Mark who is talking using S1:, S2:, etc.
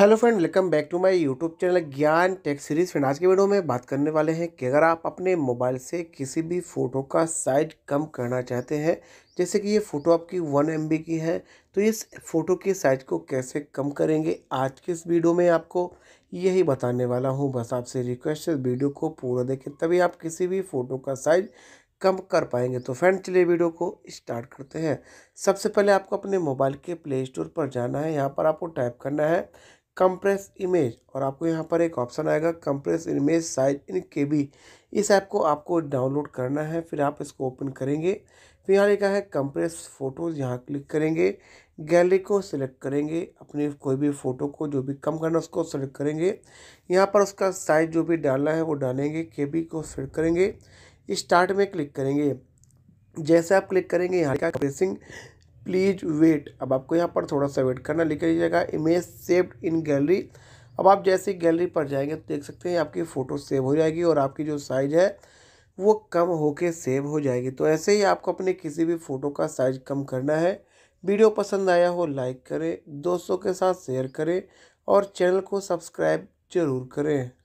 S1: hello friend welcome back to my YouTube channel Gyan tech series friend आज के video में बात करने वाले हैं कि अगर आप अपने मोबाइल से किसी भी फ़ोटो का साइज कम करना चाहते हैं जैसे कि ये फ़ोटो आपकी वन एम की है तो इस फ़ोटो के साइज को कैसे कम करेंगे आज के इस वीडियो में आपको यही बताने वाला हूँ बस आपसे रिक्वेस्ट है वीडियो को पूरा देखें तभी आप किसी भी फ़ोटो का साइज़ कम कर पाएंगे तो फ्रेंड चलिए वीडियो को स्टार्ट करते हैं सबसे पहले आपको अपने मोबाइल के प्ले स्टोर पर जाना है यहाँ पर आपको टाइप करना है कंप्रेस इमेज और आपको यहाँ पर एक ऑप्शन आएगा कंप्रेस इमेज साइज इन के बी इस ऐप को आपको डाउनलोड करना है फिर आप इसको ओपन करेंगे फिर यहाँ लिखा है कंप्रेस फोटोज़ यहाँ क्लिक करेंगे गैलरी को सिलेक्ट करेंगे अपनी कोई भी फ़ोटो को जो भी कम करना उसको सेलेक्ट करेंगे यहाँ पर उसका साइज जो भी डालना है वो डालेंगे के बी को सिलेक्ट करेंगे स्टार्ट में क्लिक करेंगे जैसे आप क्लिक करेंगे यहाँ का कंप्रेसिंग प्लीज़ वेट अब आपको यहाँ पर थोड़ा सा वेट करना लिख लीजिएगा इमेज सेव्ड इन गैलरी अब आप जैसे गैलरी पर जाएंगे तो देख सकते हैं आपकी फ़ोटो सेव हो जाएगी और आपकी जो साइज़ है वो कम होके सेव हो जाएगी तो ऐसे ही आपको अपने किसी भी फ़ोटो का साइज कम करना है वीडियो पसंद आया हो लाइक करें दोस्तों के साथ शेयर करें और चैनल को सब्सक्राइब ज़रूर करें